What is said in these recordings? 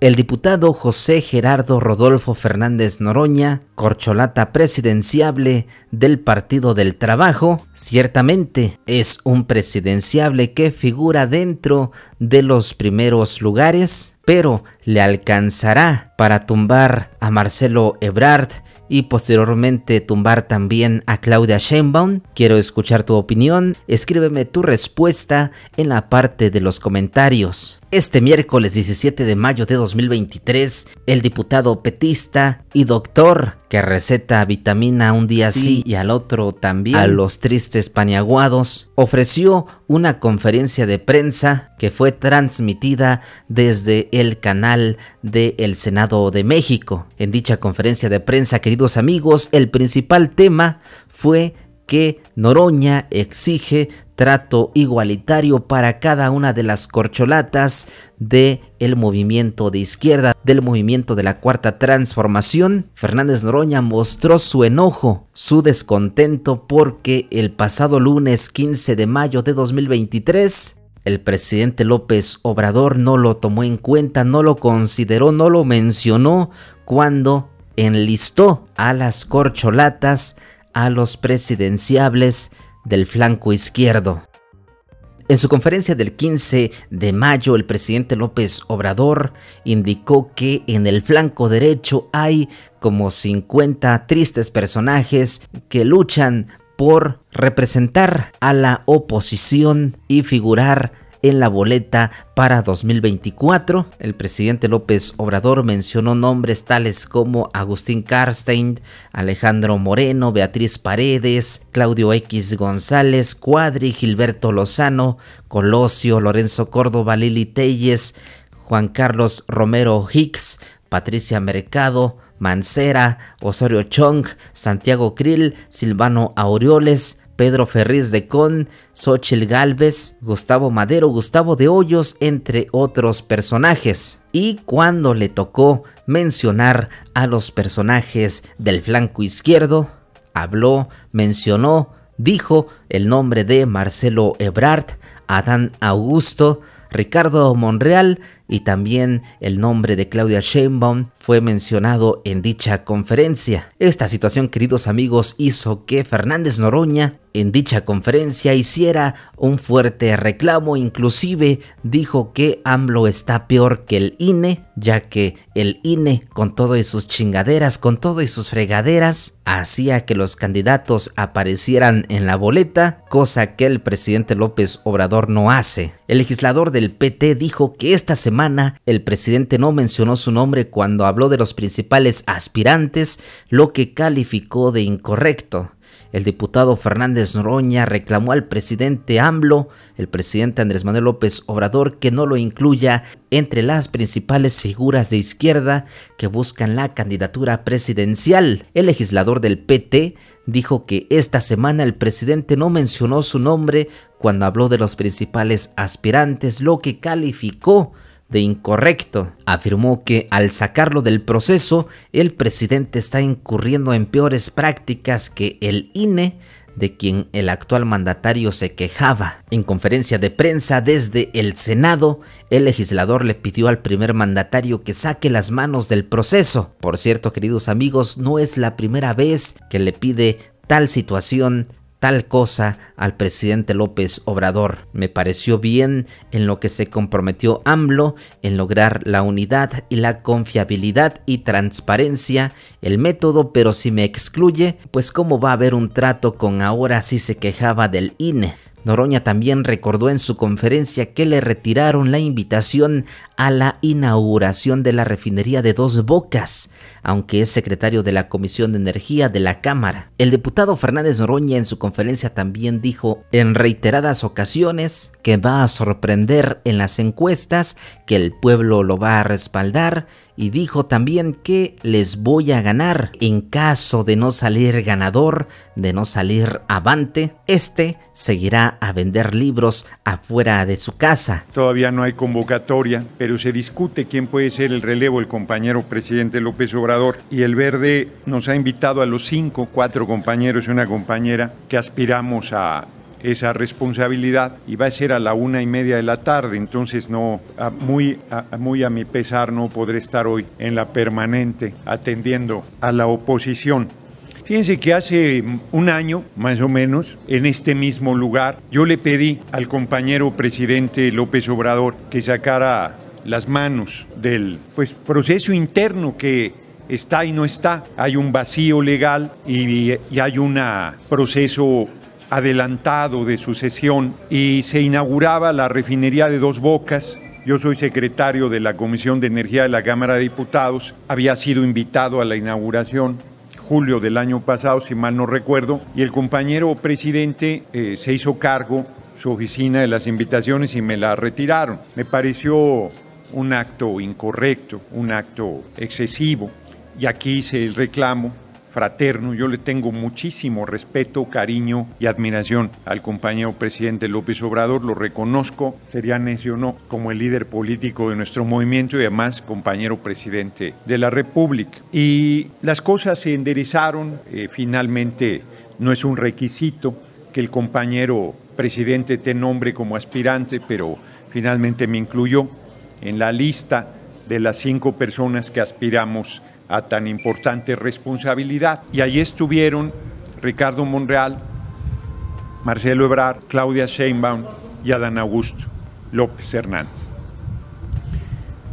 El diputado José Gerardo Rodolfo Fernández Noroña, corcholata presidenciable del Partido del Trabajo, ciertamente es un presidenciable que figura dentro de los primeros lugares, pero le alcanzará para tumbar a Marcelo Ebrard y posteriormente tumbar también a Claudia Sheinbaum. Quiero escuchar tu opinión, escríbeme tu respuesta en la parte de los comentarios. Este miércoles 17 de mayo de 2023, el diputado petista y doctor que receta vitamina un día sí y al otro también a los tristes paniaguados, ofreció una conferencia de prensa que fue transmitida desde el canal del Senado de México. En dicha conferencia de prensa, queridos amigos, el principal tema fue que Noroña exige trato igualitario para cada una de las corcholatas del movimiento de izquierda, del movimiento de la cuarta transformación. Fernández Noroña mostró su enojo, su descontento porque el pasado lunes 15 de mayo de 2023 el presidente López Obrador no lo tomó en cuenta, no lo consideró, no lo mencionó cuando enlistó a las corcholatas a los presidenciables del flanco izquierdo. En su conferencia del 15 de mayo, el presidente López Obrador indicó que en el flanco derecho hay como 50 tristes personajes que luchan por representar a la oposición y figurar en la boleta para 2024. El presidente López Obrador mencionó nombres tales como Agustín Karstein, Alejandro Moreno, Beatriz Paredes, Claudio X González, Cuadri, Gilberto Lozano, Colosio, Lorenzo Córdoba, Lili Telles, Juan Carlos Romero Hicks, Patricia Mercado, Mancera, Osorio Chong, Santiago Krill, Silvano Aureoles, Pedro Ferriz de Con, Sochel Galvez, Gustavo Madero, Gustavo de Hoyos, entre otros personajes. Y cuando le tocó mencionar a los personajes del flanco izquierdo, habló, mencionó, dijo el nombre de Marcelo Ebrard, Adán Augusto, Ricardo Monreal y también el nombre de Claudia Sheinbaum, fue mencionado en dicha conferencia. Esta situación, queridos amigos, hizo que Fernández Noroña en dicha conferencia hiciera un fuerte reclamo, inclusive dijo que AMLO está peor que el INE, ya que el INE con todo y sus chingaderas, con todo y sus fregaderas, hacía que los candidatos aparecieran en la boleta, cosa que el presidente López Obrador no hace. El legislador del PT dijo que esta semana el presidente no mencionó su nombre cuando habló de los principales aspirantes, lo que calificó de incorrecto. El diputado Fernández Noroña reclamó al presidente AMLO, el presidente Andrés Manuel López Obrador, que no lo incluya entre las principales figuras de izquierda que buscan la candidatura presidencial. El legislador del PT dijo que esta semana el presidente no mencionó su nombre cuando habló de los principales aspirantes, lo que calificó de incorrecto. Afirmó que al sacarlo del proceso, el presidente está incurriendo en peores prácticas que el INE de quien el actual mandatario se quejaba. En conferencia de prensa desde el Senado, el legislador le pidió al primer mandatario que saque las manos del proceso. Por cierto, queridos amigos, no es la primera vez que le pide tal situación tal cosa al presidente López Obrador. Me pareció bien en lo que se comprometió AMLO en lograr la unidad y la confiabilidad y transparencia, el método, pero si me excluye, pues cómo va a haber un trato con ahora si se quejaba del INE. Noroña también recordó en su conferencia que le retiraron la invitación a la inauguración de la refinería de dos bocas, aunque es secretario de la Comisión de Energía de la Cámara. El diputado Fernández Noroña en su conferencia también dijo en reiteradas ocasiones que va a sorprender en las encuestas, que el pueblo lo va a respaldar y dijo también que les voy a ganar en caso de no salir ganador, de no salir avante, este seguirá a vender libros afuera de su casa. Todavía no hay convocatoria, pero se discute quién puede ser el relevo, el compañero presidente López Obrador y el Verde nos ha invitado a los cinco, cuatro compañeros y una compañera que aspiramos a esa responsabilidad y va a ser a la una y media de la tarde, entonces no, muy, a, muy a mi pesar no podré estar hoy en la permanente atendiendo a la oposición. Fíjense que hace un año, más o menos, en este mismo lugar, yo le pedí al compañero presidente López Obrador que sacara las manos del pues, proceso interno que está y no está. Hay un vacío legal y, hay un proceso adelantado de sucesión y se inauguraba la refinería de Dos Bocas. Yo soy secretario de la Comisión de Energía de la Cámara de Diputados. Había sido invitado a la inauguración julio del año pasado, si mal no recuerdo, y el compañero presidente eh, se hizo cargo su oficina de las invitaciones y me la retiraron. Me pareció un acto incorrecto, un acto excesivo y aquí hice el reclamo fraterno, yo le tengo muchísimo respeto, cariño y admiración al compañero presidente López Obrador, lo reconozco, sería necio no, como el líder político de nuestro movimiento y además compañero presidente de la República. Y las cosas se enderezaron, eh, finalmente no es un requisito que el compañero presidente te nombre como aspirante, pero finalmente me incluyó en la lista de las cinco personas que aspiramos a tan importante responsabilidad. Y allí estuvieron Ricardo Monreal, Marcelo Ebrard, Claudia Sheinbaum y Adán Augusto López Hernández.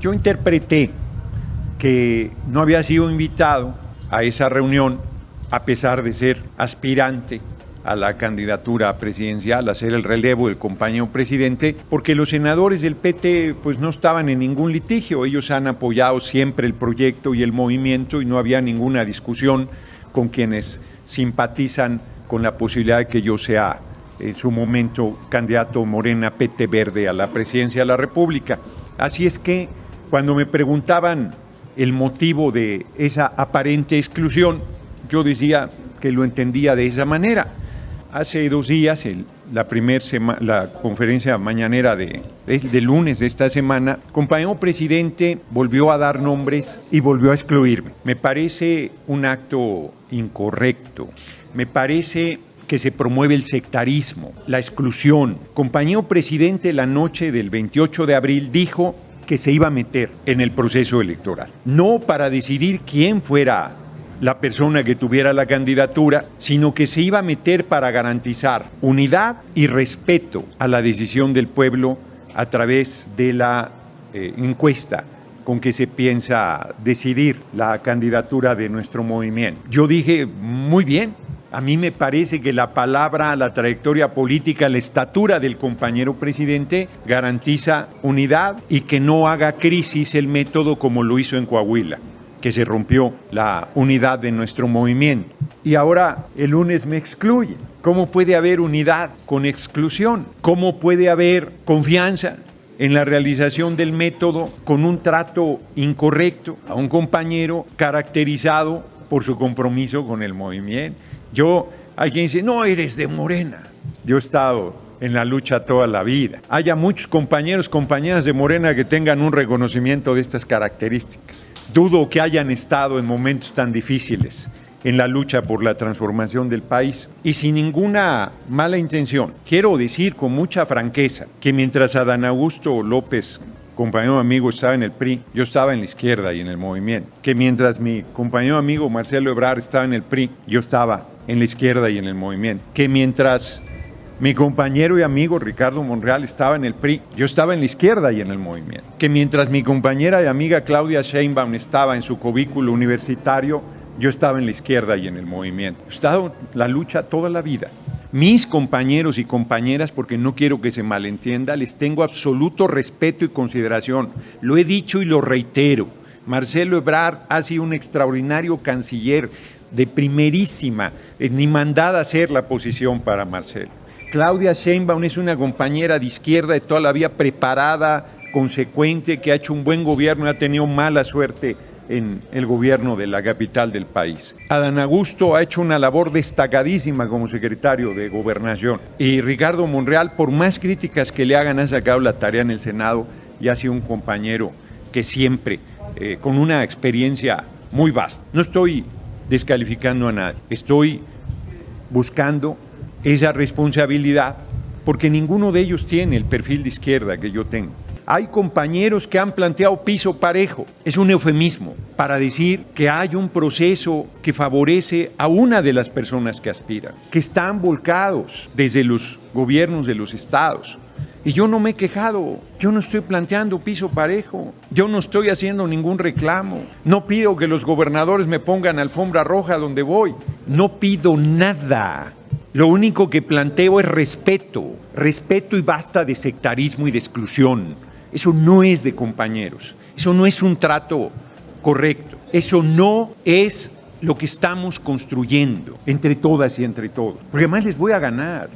Yo interpreté que no había sido invitado a esa reunión a pesar de ser aspirante a la candidatura presidencial, hacer el relevo del compañero presidente, porque los senadores del PT pues no estaban en ningún litigio, ellos han apoyado siempre el proyecto y el movimiento y no había ninguna discusión con quienes simpatizan con la posibilidad de que yo sea en su momento candidato Morena PT Verde a la presidencia de la República. Así es que cuando me preguntaban el motivo de esa aparente exclusión, yo decía que lo entendía de esa manera Hace dos días, la primera la conferencia mañanera de, de, lunes de esta semana, compañero presidente volvió a dar nombres y volvió a excluirme. Me parece un acto incorrecto. Me parece que se promueve el sectarismo, la exclusión. Compañero presidente, la noche del 28 de abril dijo que se iba a meter en el proceso electoral, no para decidir quién fuera la persona que tuviera la candidatura, sino que se iba a meter para garantizar unidad y respeto a la decisión del pueblo a través de la eh, encuesta con que se piensa decidir la candidatura de nuestro movimiento. Yo dije, muy bien, a mí me parece que la palabra, la trayectoria política, la estatura del compañero presidente garantiza unidad y que no haga crisis el método como lo hizo en Coahuila que se rompió la unidad de nuestro movimiento. Y ahora el lunes me excluyen. ¿Cómo puede haber unidad con exclusión? ¿Cómo puede haber confianza en la realización del método con un trato incorrecto a un compañero caracterizado por su compromiso con el movimiento. Yo, alguien dice, no, eres de Morena. Yo he estado en la lucha toda la vida. Haya muchos compañeros, compañeras de Morena que tengan un reconocimiento de estas características. Dudo que hayan estado en momentos tan difíciles en la lucha por la transformación del país. Y sin ninguna mala intención, quiero decir con mucha franqueza que mientras Adán Augusto López, compañero amigo, estaba en el PRI, yo estaba en la izquierda y en el movimiento. Que mientras mi compañero amigo Marcelo Ebrard estaba en el PRI, yo estaba en la izquierda y en el movimiento. Que mientras mi compañero y amigo Ricardo Monreal estaba en el PRI, yo estaba en la izquierda y en el movimiento. Que mientras mi compañera y amiga Claudia Sheinbaum estaba en su cubículo universitario, yo estaba en la izquierda y en el movimiento. He estado en la lucha toda la vida. Mis compañeros y compañeras, porque no quiero que se malentienda, les tengo absoluto respeto y consideración. Lo he dicho y lo reitero. Marcelo Ebrard ha sido un extraordinario canciller de primerísima, eh, ni mandada a ser la posición para Marcelo. Claudia Sheinbaum es una compañera de izquierda de toda la vida preparada, consecuente, que ha hecho un buen gobierno y ha tenido mala suerte en el gobierno de la capital del país. Adán Augusto ha hecho una labor destacadísima como secretario de gobernación y Ricardo Monreal, por más críticas que le hagan, ha sacado la tarea en el Senado y ha sido un compañero que siempre, eh, con una experiencia muy vasta. No estoy descalificando a nadie, estoy buscando esa responsabilidad porque ninguno de ellos tiene el perfil de izquierda que yo tengo. Hay compañeros que han planteado piso parejo. Es un eufemismo para decir que hay un proceso que favorece a una de las personas que aspiran, que están volcados desde los gobiernos de los estados. Y yo no me he quejado, yo no estoy planteando piso parejo, yo no estoy haciendo ningún reclamo, no pido que los gobernadores me pongan alfombra roja donde voy, no pido nada lo único que planteo es respeto, respeto y basta de sectarismo y de exclusión. Eso no es de compañeros, eso no es un trato correcto, eso no es lo que estamos construyendo entre todas y entre todos. Porque además les voy a ganar.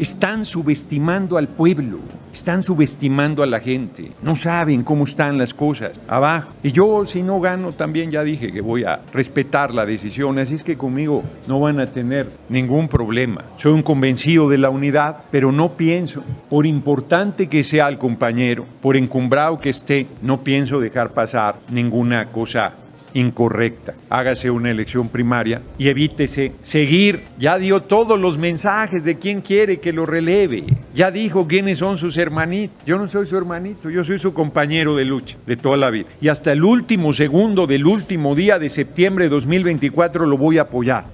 Están subestimando al pueblo, están subestimando a la gente, no saben cómo están las cosas abajo. Y yo si no gano también ya dije que voy a respetar la decisión, así es que conmigo no van a tener ningún problema. Soy un convencido de la unidad, pero no pienso, por importante que sea el compañero, por encumbrado que esté, no pienso dejar pasar ninguna cosa incorrecta. Hágase una elección primaria y evítese seguir. Ya dio todos los mensajes de quién quiere que lo releve. Ya dijo quiénes son sus hermanitos. Yo no soy su hermanito, yo soy su compañero de lucha de toda la vida. Y hasta el último segundo del último día de septiembre de 2024 lo voy a apoyar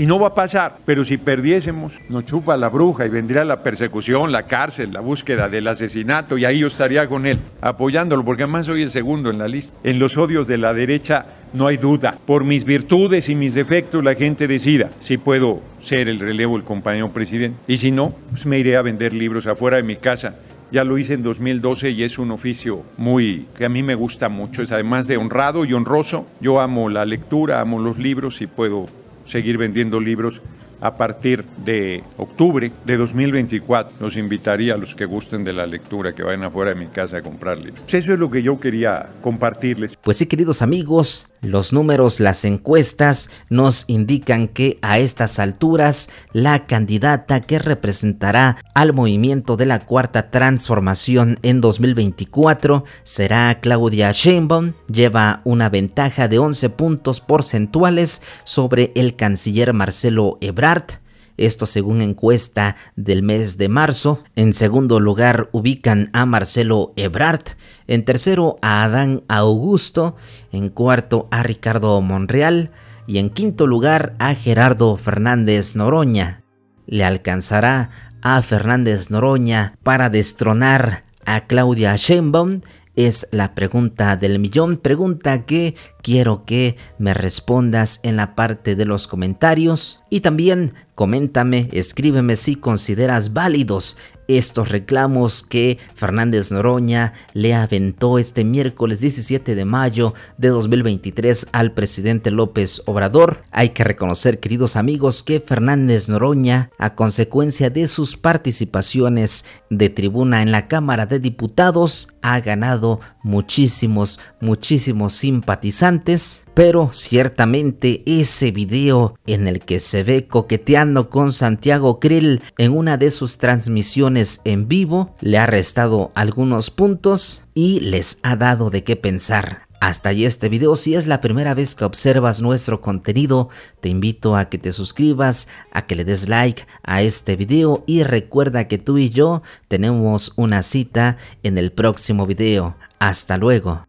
y no va a pasar, pero si perdiésemos, nos chupa la bruja y vendría la persecución, la cárcel, la búsqueda del asesinato, y ahí yo estaría con él, apoyándolo, porque además soy el segundo en la lista. En los odios de la derecha no hay duda. Por mis virtudes y mis defectos, la gente decida si puedo ser el relevo, el compañero presidente. Y si no, pues me iré a vender libros afuera de mi casa. Ya lo hice en 2012 y es un oficio muy que a mí me gusta mucho. Es además de honrado y honroso. Yo amo la lectura, amo los libros y puedo seguir vendiendo libros a partir de octubre de 2024. Los invitaría a los que gusten de la lectura que vayan afuera de mi casa a comprarle. Pues eso es lo que yo quería compartirles. Pues sí, queridos amigos, los números, las encuestas nos indican que a estas alturas la candidata que representará al movimiento de la cuarta transformación en 2024 será Claudia Sheinbaum. Lleva una ventaja de 11 puntos porcentuales sobre el canciller Marcelo Ebrard esto según encuesta del mes de marzo. En segundo lugar ubican a Marcelo Ebrard. En tercero a Adán Augusto. En cuarto a Ricardo Monreal. Y en quinto lugar a Gerardo Fernández Noroña. Le alcanzará a Fernández Noroña para destronar a Claudia Sheinbaum es la pregunta del millón, pregunta que Quiero que me respondas en la parte de los comentarios y también coméntame, escríbeme si consideras válidos estos reclamos que Fernández Noroña le aventó este miércoles 17 de mayo de 2023 al presidente López Obrador. Hay que reconocer, queridos amigos, que Fernández Noroña, a consecuencia de sus participaciones de tribuna en la Cámara de Diputados, ha ganado muchísimos, muchísimos simpatizantes, pero ciertamente ese video en el que se ve coqueteando con Santiago Krill en una de sus transmisiones en vivo le ha restado algunos puntos y les ha dado de qué pensar. Hasta ahí este video, si es la primera vez que observas nuestro contenido, te invito a que te suscribas, a que le des like a este video y recuerda que tú y yo tenemos una cita en el próximo video. Hasta luego.